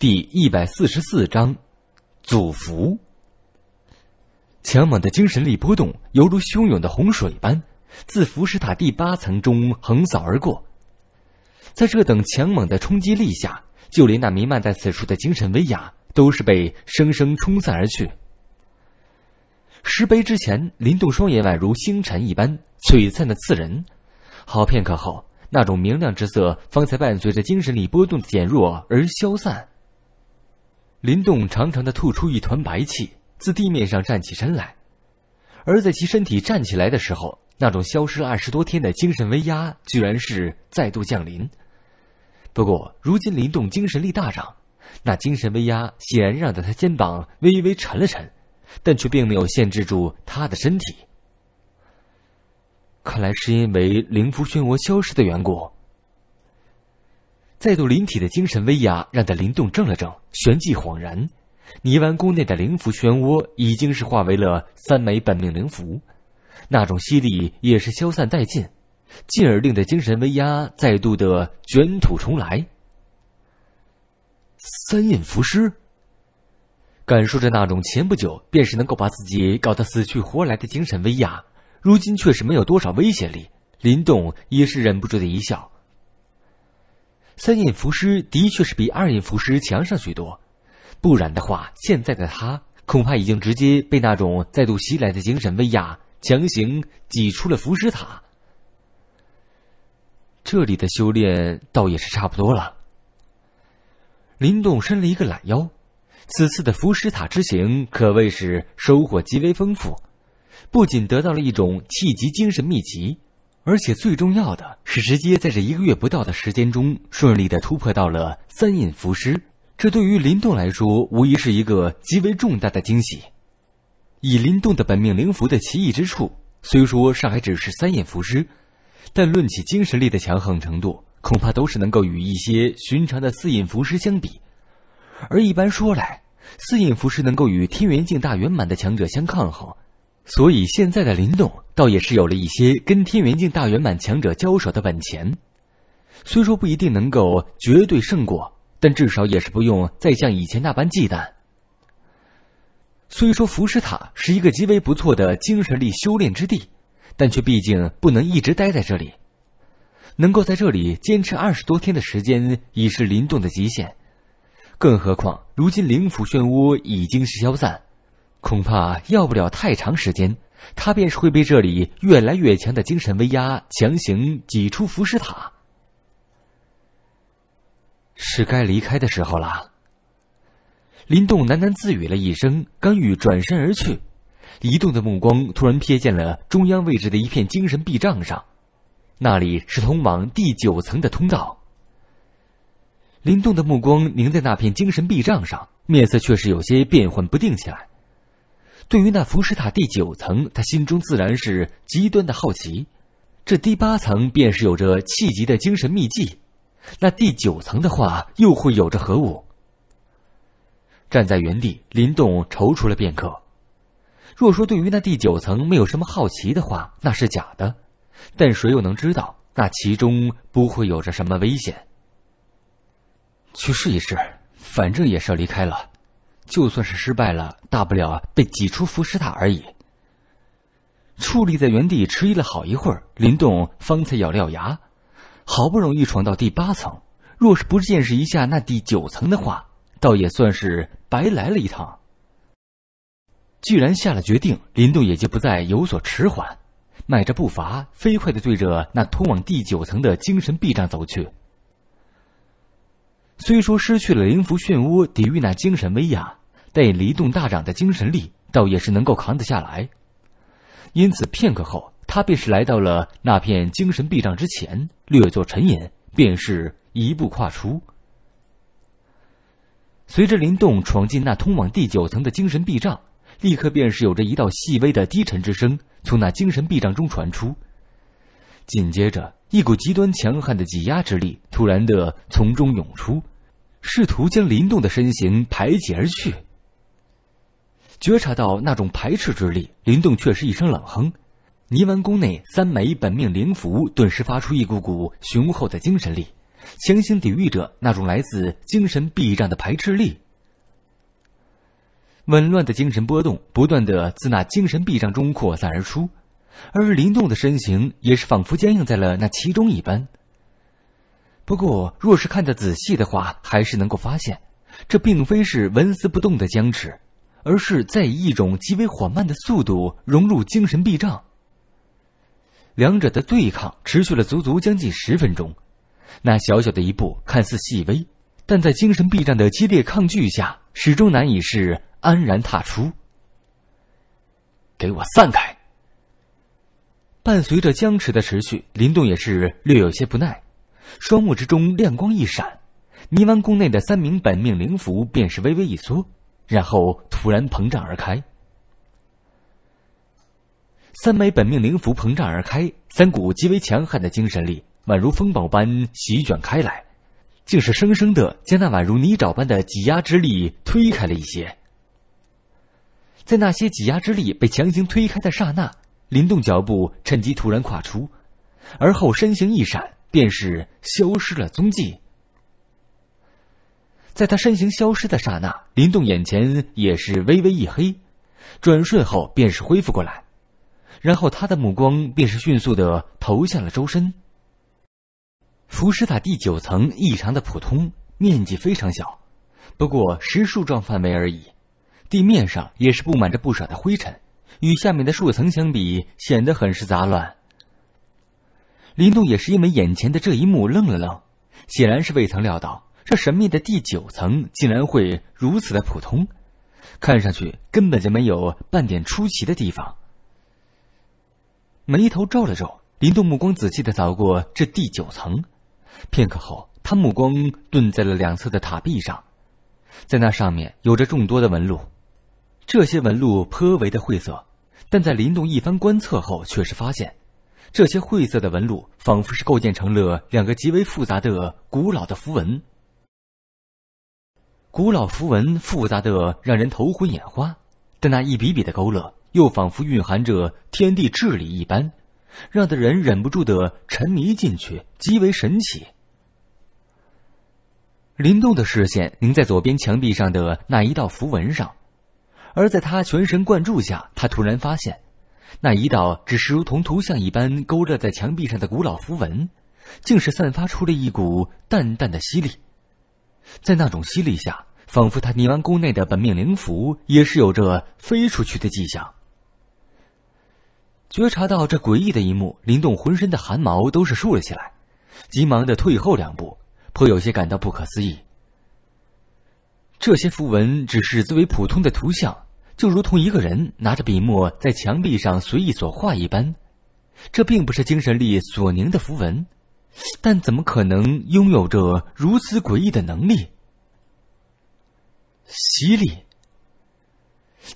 第一百四十四章，祖符。强猛的精神力波动，犹如汹涌的洪水般，自浮石塔第八层中横扫而过。在这等强猛的冲击力下，就连那弥漫在此处的精神威压，都是被生生冲散而去。石碑之前，林动双眼宛如星辰一般璀璨的刺人。好片刻后，那种明亮之色方才伴随着精神力波动的减弱而消散。林动长长的吐出一团白气，自地面上站起身来，而在其身体站起来的时候，那种消失二十多天的精神威压，居然是再度降临。不过，如今林动精神力大涨，那精神威压显然让得他肩膀微微沉了沉，但却并没有限制住他的身体。看来是因为灵符漩涡消失的缘故。再度临体的精神威压，让他灵动怔了怔，旋即恍然，泥丸宫内的灵符漩涡已经是化为了三枚本命灵符，那种吸力也是消散殆尽，进而令的精神威压再度的卷土重来。三印符师。感受着那种前不久便是能够把自己搞得死去活来的精神威压，如今却是没有多少威胁力，林动也是忍不住的一笑。三印符师的确是比二印符师强上许多，不然的话，现在的他恐怕已经直接被那种再度袭来的精神威压强行挤出了符师塔。这里的修炼倒也是差不多了。林动伸了一个懒腰，此次的符师塔之行可谓是收获极为丰富，不仅得到了一种气极精神秘籍。而且最重要的是，直接在这一个月不到的时间中，顺利的突破到了三印符师。这对于林动来说，无疑是一个极为重大的惊喜。以林动的本命灵符的奇异之处，虽说尚还只是三印符师，但论起精神力的强横程度，恐怕都是能够与一些寻常的四印符师相比。而一般说来，四印符师能够与天元境大圆满的强者相抗衡。所以现在的林动倒也是有了一些跟天元境大圆满强者交手的本钱，虽说不一定能够绝对胜过，但至少也是不用再像以前那般忌惮。虽说浮石塔是一个极为不错的精神力修炼之地，但却毕竟不能一直待在这里，能够在这里坚持二十多天的时间已是林动的极限，更何况如今灵府漩涡已经是消散。恐怕要不了太长时间，他便是会被这里越来越强的精神威压强行挤出浮尸塔。是该离开的时候了。林动喃喃自语了一声，刚欲转身而去，移动的目光突然瞥见了中央位置的一片精神壁障上，那里是通往第九层的通道。林动的目光凝在那片精神壁障上，面色却是有些变幻不定起来。对于那浮石塔第九层，他心中自然是极端的好奇。这第八层便是有着气急的精神秘技，那第九层的话，又会有着何物？站在原地，林动踌躇了片刻。若说对于那第九层没有什么好奇的话，那是假的。但谁又能知道，那其中不会有着什么危险？去试一试，反正也是要离开了。就算是失败了，大不了被挤出浮石塔而已。矗立在原地迟疑了好一会儿，林动方才咬了咬牙。好不容易闯到第八层，若是不见识一下那第九层的话，倒也算是白来了一趟。既然下了决定，林动也就不再有所迟缓，迈着步伐飞快的对着那通往第九层的精神壁障走去。虽说失去了灵符漩涡抵御那精神威压。但林动大涨的精神力，倒也是能够扛得下来。因此片刻后，他便是来到了那片精神壁障之前，略作沉吟，便是一步跨出。随着林动闯进那通往第九层的精神壁障，立刻便是有着一道细微的低沉之声从那精神壁障中传出，紧接着一股极端强悍的挤压之力突然的从中涌出，试图将林动的身形排挤而去。觉察到那种排斥之力，林动却是一声冷哼。泥丸宫内三枚本命灵符顿时发出一股股雄厚的精神力，强行抵御着那种来自精神壁障的排斥力。紊乱的精神波动不断的自那精神壁障中扩散而出，而林动的身形也是仿佛僵硬在了那其中一般。不过，若是看得仔细的话，还是能够发现，这并非是纹丝不动的僵持。而是在以一种极为缓慢的速度融入精神壁障。两者的对抗持续了足足将近十分钟，那小小的一步看似细微，但在精神壁障的激烈抗拒下，始终难以是安然踏出。给我散开！伴随着僵持的持续，林动也是略有些不耐，双目之中亮光一闪，泥丸宫内的三名本命灵符便是微微一缩，然后。突然膨胀而开，三枚本命灵符膨胀而开，三股极为强悍的精神力宛如风暴般席卷开来，竟是生生的将那宛如泥沼般的挤压之力推开了一些。在那些挤压之力被强行推开的刹那，林动脚步趁机突然跨出，而后身形一闪，便是消失了踪迹。在他身形消失的刹那，林动眼前也是微微一黑，转瞬后便是恢复过来，然后他的目光便是迅速的投向了周身。浮尸塔第九层异常的普通，面积非常小，不过十数幢范围而已，地面上也是布满着不少的灰尘，与下面的数层相比，显得很是杂乱。林动也是因为眼前的这一幕愣了愣，显然是未曾料到。这神秘的第九层竟然会如此的普通，看上去根本就没有半点出奇的地方。眉头皱了皱，林动目光仔细的扫过这第九层，片刻后，他目光顿在了两侧的塔壁上，在那上面有着众多的纹路，这些纹路颇为的晦涩，但在林动一番观测后，却是发现，这些晦涩的纹路仿佛是构建成了两个极为复杂的古老的符文。古老符文复杂的让人头昏眼花，但那一笔笔的勾勒又仿佛蕴含着天地至理一般，让的人忍不住的沉迷进去，极为神奇。林动的视线凝在左边墙壁上的那一道符文上，而在他全神贯注下，他突然发现，那一道只是如同图像一般勾勒在墙壁上的古老符文，竟是散发出了一股淡淡的吸力。在那种吸力下，仿佛他泥丸宫内的本命灵符也是有着飞出去的迹象。觉察到这诡异的一幕，林动浑身的汗毛都是竖了起来，急忙的退后两步，颇有些感到不可思议。这些符文只是最为普通的图像，就如同一个人拿着笔墨在墙壁上随意所画一般，这并不是精神力所凝的符文。但怎么可能拥有着如此诡异的能力？犀利。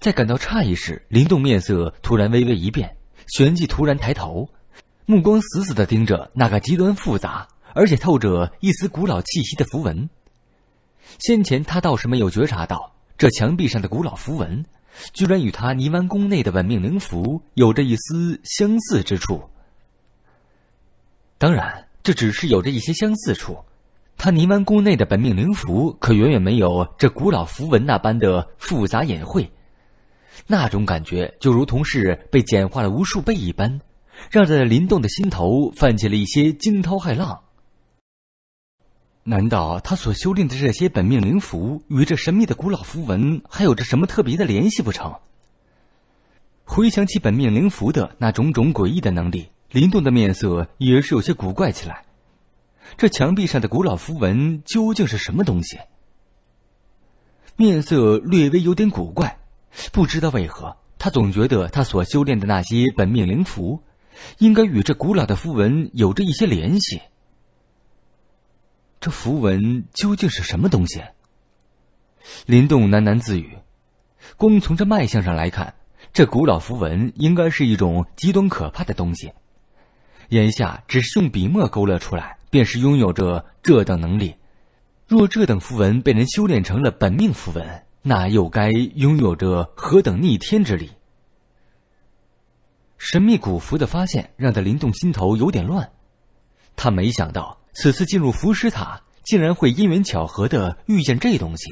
在感到诧异时，林动面色突然微微一变，旋即突然抬头，目光死死的盯着那个极端复杂而且透着一丝古老气息的符文。先前他倒是没有觉察到，这墙壁上的古老符文，居然与他泥湾宫内的本命灵符有着一丝相似之处。当然。这只是有着一些相似处，他泥丸宫内的本命灵符可远远没有这古老符文那般的复杂隐晦，那种感觉就如同是被简化了无数倍一般，让这林动的心头泛起了一些惊涛骇浪。难道他所修炼的这些本命灵符与这神秘的古老符文还有着什么特别的联系不成？回想起本命灵符的那种种诡异的能力。林动的面色也是有些古怪起来，这墙壁上的古老符文究竟是什么东西？面色略微有点古怪，不知道为何，他总觉得他所修炼的那些本命灵符，应该与这古老的符文有着一些联系。这符文究竟是什么东西？林动喃喃自语，光从这脉象上来看，这古老符文应该是一种极端可怕的东西。眼下只是用笔墨勾勒出来，便是拥有着这等能力。若这等符文被人修炼成了本命符文，那又该拥有着何等逆天之力？神秘古符的发现让他灵动心头有点乱。他没想到此次进入符师塔，竟然会因缘巧合地遇见这东西，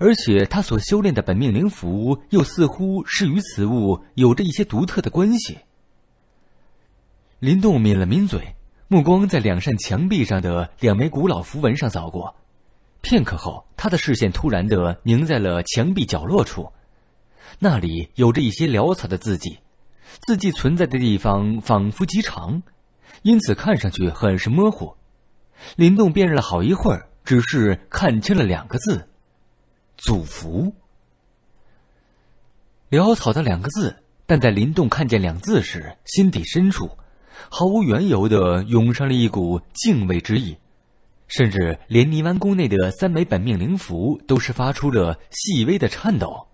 而且他所修炼的本命灵符又似乎是与此物有着一些独特的关系。林动抿了抿嘴，目光在两扇墙壁上的两枚古老符文上扫过。片刻后，他的视线突然地凝在了墙壁角落处，那里有着一些潦草的字迹。字迹存在的地方仿佛极长，因此看上去很是模糊。林动辨认了好一会儿，只是看清了两个字：“祖符”。潦草的两个字，但在林动看见两字时，心底深处。毫无缘由的涌上了一股敬畏之意，甚至连泥丸宫内的三枚本命灵符都是发出了细微的颤抖。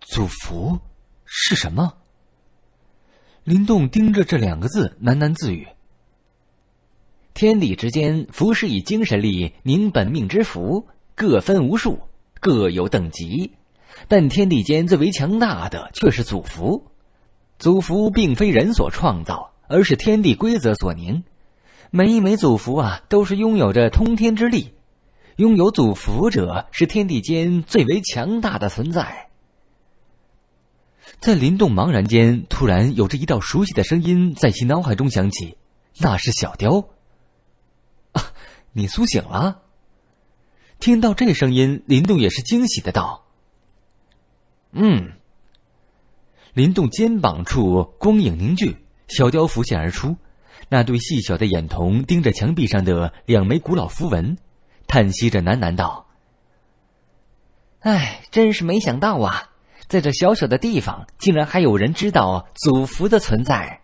祖符是什么？林动盯着这两个字喃喃自语：“天地之间，符是以精神力凝本命之符，各分无数，各有等级，但天地间最为强大的却是祖符。”祖符并非人所创造，而是天地规则所凝。每一枚祖符啊，都是拥有着通天之力。拥有祖符者是天地间最为强大的存在。在林动茫然间，突然有着一道熟悉的声音在其脑海中响起，那是小雕。啊，你苏醒了！听到这声音，林动也是惊喜的道：“嗯。”林动肩膀处光影凝聚，小雕浮现而出，那对细小的眼瞳盯着墙壁上的两枚古老符文，叹息着喃喃道：“哎，真是没想到啊，在这小小的地方，竟然还有人知道祖符的存在。”